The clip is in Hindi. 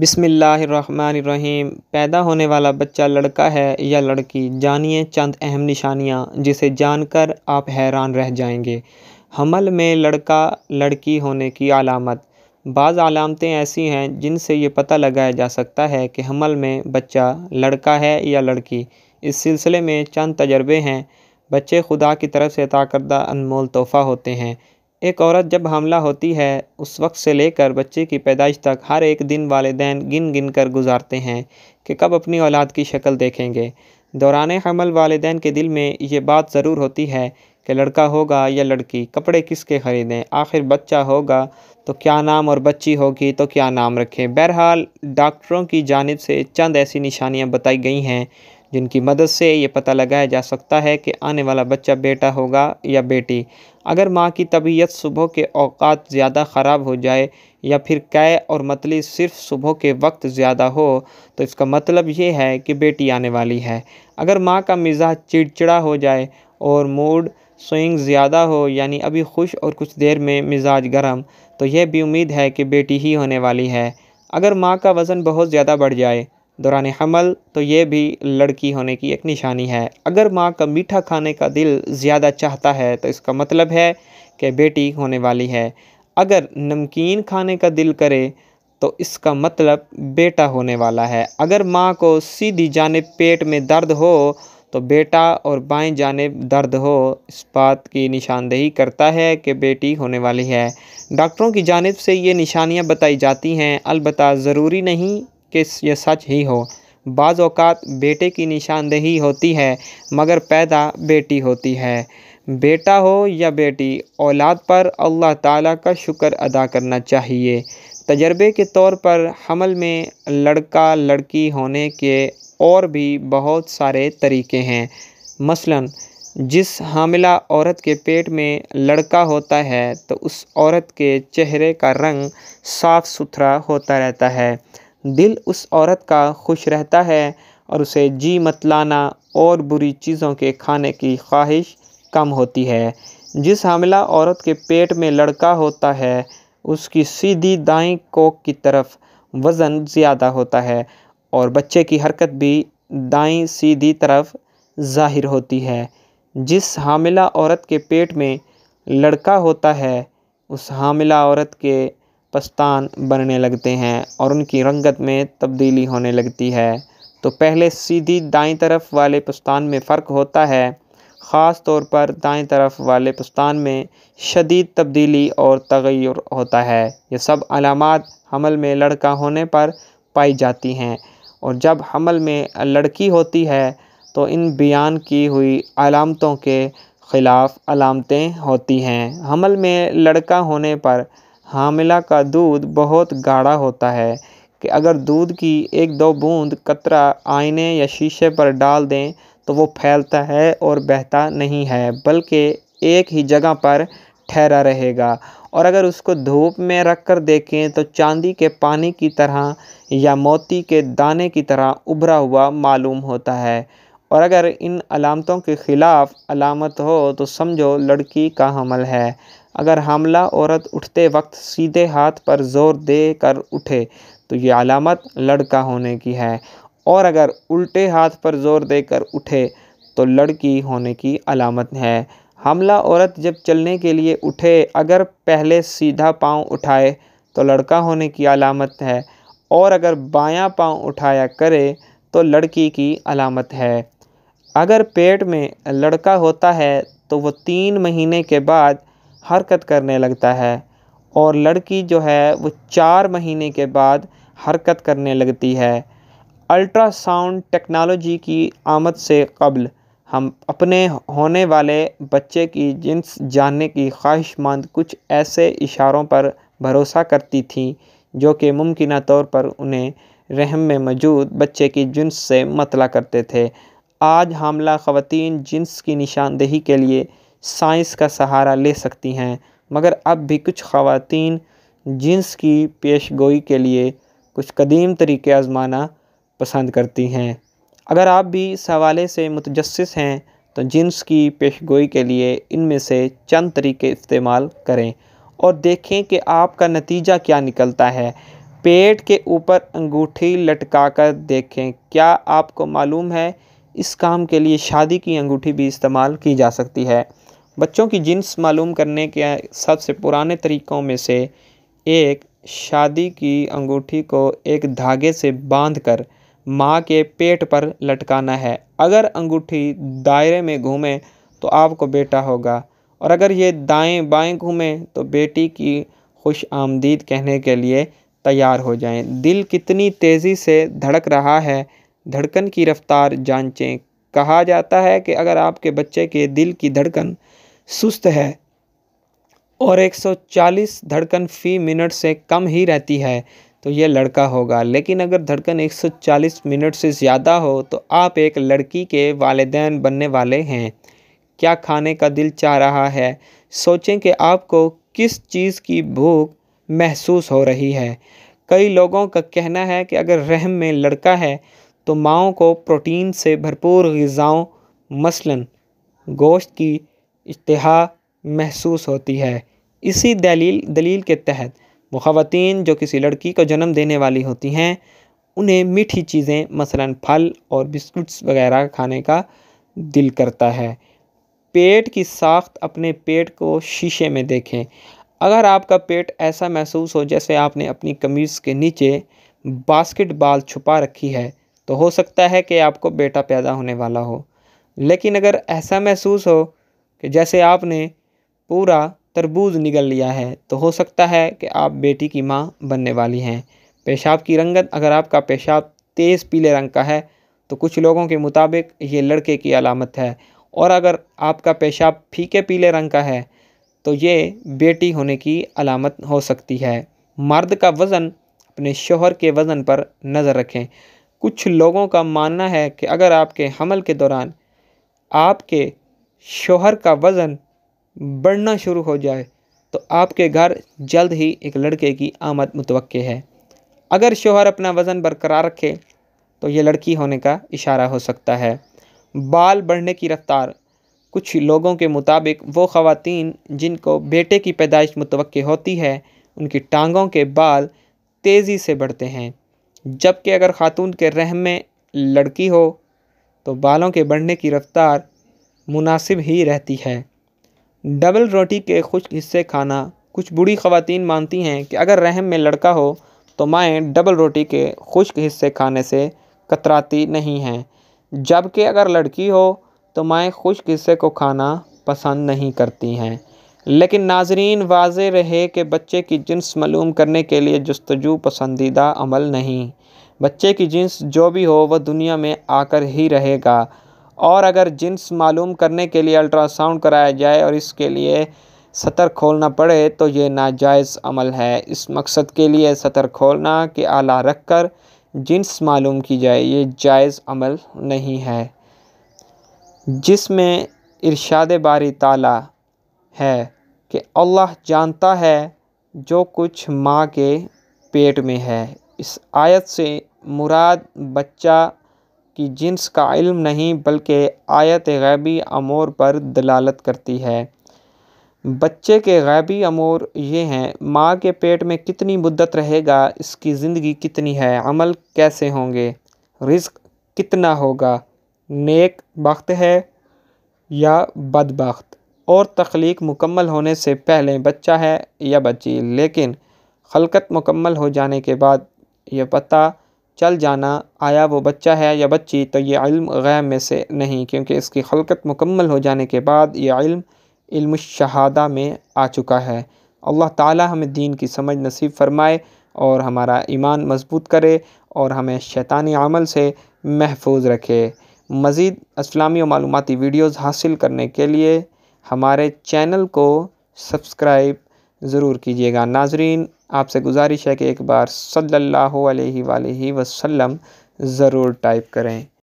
बिसमीम पैदा होने वाला बच्चा लड़का है या लड़की जानिए चंद अहम निशानियाँ जिसे जानकर आप हैरान रह जाएंगे हमल में लड़का लड़की होने की अलामत बाज़ अलामतें ऐसी हैं जिनसे ये पता लगाया जा सकता है कि हमल में बच्चा लड़का है या लड़की इस सिलसिले में चंद तजर्बे हैं बच्चे खुदा की तरफ से अता करदा अनमोल तोहफ़ा होते हैं एक औरत जब हमला होती है उस वक्त से लेकर बच्चे की पैदाइश तक हर एक दिन वालदेन गिन गिन कर गुजारते हैं कि कब अपनी औलाद की शक्ल देखेंगे दौरान हमल वालदेन के दिल में ये बात ज़रूर होती है कि लड़का होगा या लड़की कपड़े किसके ख़रीदें आखिर बच्चा होगा तो क्या नाम और बच्ची होगी तो क्या नाम रखें बहरहाल डॉक्टरों की जानब से चंद ऐसी निशानियाँ बताई गई हैं जिनकी मदद से ये पता लगाया जा सकता है कि आने वाला बच्चा बेटा होगा या बेटी अगर माँ की तबीयत सुबह के अवकात ज़्यादा ख़राब हो जाए या फिर कै और मतली सिर्फ सुबह के वक्त ज़्यादा हो तो इसका मतलब ये है कि बेटी आने वाली है अगर माँ का मिजाज चिड़चिड़ा हो जाए और मूड स्विंग ज़्यादा हो यानी अभी खुश और कुछ देर में मिजाज गर्म तो यह भी उम्मीद है कि बेटी ही होने वाली है अगर माँ का वज़न बहुत ज़्यादा बढ़ जाए दौरान हमल तो ये भी लड़की होने की एक निशानी है अगर माँ का मीठा खाने का दिल ज़्यादा चाहता है तो इसका मतलब है कि बेटी होने वाली है अगर नमकीन खाने का दिल करे तो इसका मतलब बेटा होने वाला है अगर माँ को सीधी जानब पेट में दर्द हो तो बेटा और बाएं जानब दर्द हो इस बात की निशानदेही करता है कि बेटी होने वाली है डॉक्टरों की जानब से ये निशानियाँ बताई जाती हैं अलबत् ज़रूरी नहीं कि ये सच ही हो बाज़ात बेटे की निशानदेही होती है मगर पैदा बेटी होती है बेटा हो या बेटी औलाद पर अल्लाह ताला का शुक्र अदा करना चाहिए तजर्बे के तौर पर हमल में लड़का लड़की होने के और भी बहुत सारे तरीके हैं मसलन जिस हामिला औरत के पेट में लड़का होता है तो उस औरत के चेहरे का रंग साफ़ सुथरा होता रहता है दिल उस औरत का खुश रहता है और उसे जी मतलाना और बुरी चीज़ों के खाने की ख्वाहिश कम होती है जिस हमला औरत के पेट में लड़का होता है उसकी सीधी दाई कोक की तरफ वज़न ज़्यादा होता है और बच्चे की हरकत भी दाई सीधी तरफ ज़ाहिर होती है जिस हामिला औरत के पेट में लड़का होता है उस हामिला औरत के पस्तान बनने लगते हैं और उनकी रंगत में तब्दीली होने लगती है तो पहले सीधी दाएं तरफ वाले पस्तान में फ़र्क होता है ख़ास तौर पर दाएं तरफ वाले पस्तान में शदीद तब्दीली और तगैर होता है ये सब अलामत हमल में लड़का होने पर पाई जाती हैं और जब हमल में लड़की होती है तो इन बयान की हुई अलामतों के ख़िलाफ़ अलामतें होती हैं हमल में लड़का होने पर हामिला का दूध बहुत गाढ़ा होता है कि अगर दूध की एक दो बूंद कतरा आईने या शीशे पर डाल दें तो वो फैलता है और बहता नहीं है बल्कि एक ही जगह पर ठहरा रहेगा और अगर उसको धूप में रख कर देखें तो चांदी के पानी की तरह या मोती के दाने की तरह उभरा हुआ मालूम होता है और अगर इन अलामतों के ख़िलाफ़ अलामत हो तो समझो लड़की का हमल है अगर हमला औरत उठते वक्त सीधे हाथ पर ज़ोर दे कर उठे तो ये अलामत लड़का होने की है और अगर उल्टे हाथ पर ज़ोर देकर उठे तो लड़की होने की अलामत है हमला औरत जब चलने के लिए उठे अगर पहले सीधा पाँव उठाए तो लड़का होने की अलामत है और अगर बायां पाँव उठाया करे तो लड़की की अलामत है अगर पेट में लड़का होता है तो वो तीन महीने के बाद हरकत करने लगता है और लड़की जो है वो चार महीने के बाद हरकत करने लगती है अल्ट्रासाउंड टेक्नोलॉजी की आमद से कबल हम अपने होने वाले बच्चे की जिन्स जानने की ख्वाहिशमंद कुछ ऐसे इशारों पर भरोसा करती थी जो कि मुमकिन तौर पर उन्हें रहम में मौजूद बच्चे की जिन्स से मतला करते थे आज हामला ख़वान जिन्स की निशानदेही के लिए साइंस का सहारा ले सकती हैं मगर अब भी कुछ खातन जिन्स की पेश गोई के लिए कुछ कदीम तरीके आज़माना पसंद करती हैं अगर आप भी इस हवाले से मुतजस हैं तो जिन्स की पेश गोई के लिए इनमें से चंद तरीके इस्तेमाल करें और देखें कि आपका नतीजा क्या निकलता है पेट के ऊपर अंगूठी लटकाकर देखें क्या आपको मालूम है इस काम के लिए शादी की अंगूठी भी इस्तेमाल की जा सकती है बच्चों की जिन्स मालूम करने के सबसे पुराने तरीक़ों में से एक शादी की अंगूठी को एक धागे से बांधकर माँ के पेट पर लटकाना है अगर अंगूठी दायरे में घूमे तो आपको बेटा होगा और अगर ये दाएं बाएं घूमे तो बेटी की खुश आमदीद कहने के लिए तैयार हो जाएं दिल कितनी तेज़ी से धड़क रहा है धड़कन की रफ्तार जांचें कहा जाता है कि अगर आपके बच्चे के दिल की धड़कन सुस्त है और 140 धड़कन फी मिनट से कम ही रहती है तो यह लड़का होगा लेकिन अगर धड़कन 140 मिनट से ज़्यादा हो तो आप एक लड़की के वालदान बनने वाले हैं क्या खाने का दिल चाह रहा है सोचें कि आपको किस चीज़ की भूख महसूस हो रही है कई लोगों का कहना है कि अगर रहम में लड़का है तो माओ को प्रोटीन से भरपूर गज़ाओं मसलन गोश्त की इश्तहा महसूस होती है इसी दलील दलील के तहत वो ख़वान जो किसी लड़की को जन्म देने वाली होती हैं उन्हें मीठी चीज़ें मसलन फल और बिस्कुट्स वगैरह खाने का दिल करता है पेट की साख्त अपने पेट को शीशे में देखें अगर आपका पेट ऐसा महसूस हो जैसे आपने अपनी कमीज़ के नीचे बास्केटबॉल छुपा रखी है तो हो सकता है कि आपको बेटा पैदा होने वाला हो लेकिन अगर ऐसा महसूस हो कि जैसे आपने पूरा तरबूज निगल लिया है तो हो सकता है कि आप बेटी की माँ बनने वाली हैं पेशाब की रंगत अगर आपका पेशाब तेज़ पीले रंग का है तो कुछ लोगों के मुताबिक ये लड़के की अलामत है और अगर आपका पेशाब फीके पीले रंग का है तो ये बेटी होने की अलामत हो सकती है मर्द का वज़न अपने शोहर के वज़न पर नज़र रखें कुछ लोगों का मानना है कि अगर आपके हमल के दौरान आपके शोहर का वज़न बढ़ना शुरू हो जाए तो आपके घर जल्द ही एक लड़के की आमद मुतव है अगर शोहर अपना वज़न बरकरार रखे तो ये लड़की होने का इशारा हो सकता है बाल बढ़ने की रफ्तार कुछ लोगों के मुताबिक वो ख़वातीन जिनको बेटे की पैदाइश मुतव होती है उनकी टांगों के बाल तेज़ी से बढ़ते हैं जबकि अगर खातून के रहम में लड़की हो तो बालों के बढ़ने की रफ्तार मुनासिब ही रहती है डबल रोटी के खुश हिस्से खाना कुछ बुरी खवतिन मानती हैं कि अगर रहम में लड़का हो तो माएँ डबल रोटी के खुश्क हिस्से खाने से कतराती नहीं हैं जबकि अगर लड़की हो तो माएँ खुश्क हिस्से को खाना पसंद नहीं करती हैं लेकिन नाजरीन वाज रहे कि बच्चे की जिन्स मालूम करने के लिए जस्तजू पसंदीदा अमल नहीं बच्चे की जिन्स जो भी हो वह दुनिया में आकर ही रहेगा और अगर जिन्स मालूम करने के लिए अल्ट्रासाउंड कराया जाए और इसके लिए सतर खोलना पड़े तो ये नाजायज़ अमल है इस मकसद के लिए सतर खोलना के आला रख कर जिन्स मालूम की जाए ये जायज़ अमल नहीं है जिसमें इरशाद बारी ताला है कि अल्लाह जानता है जो कुछ माँ के पेट में है इस आयत से मुराद बच्चा की जिन्स का इल्म नहीं बल्कि आयत गैबी अमूर पर दलालत करती है बच्चे के गैबी अमूर ये हैं माँ के पेट में कितनी मुद्दत रहेगा इसकी ज़िंदगी कितनी है अमल कैसे होंगे रिस्क कितना होगा नेक वक्त है या बदबخت और तख्लीक मुकम्मल होने से पहले बच्चा है या बच्ची लेकिन खलकत मुकम्मल हो जाने के बाद यह पता चल जाना आया वो बच्चा है या बच्ची तो ये इल्म गैब में से नहीं क्योंकि इसकी खलकत मुकम्मल हो जाने के बाद यह इल्म इल्म शहादा में आ चुका है अल्लाह ताला हमें दीन की समझ नसीब फरमाए और हमारा ईमान मजबूत करे और हमें शैतानी अमल से महफूज रखे मज़ीद इस्लामी और मालूमती वीडियोज़ हासिल करने के लिए हमारे चैनल को सब्सक्राइब ज़रूर कीजिएगा नाजरीन आपसे गुजारिश है कि एक बार सल्लल्लाहु अलैहि वसल्लम ज़रूर टाइप करें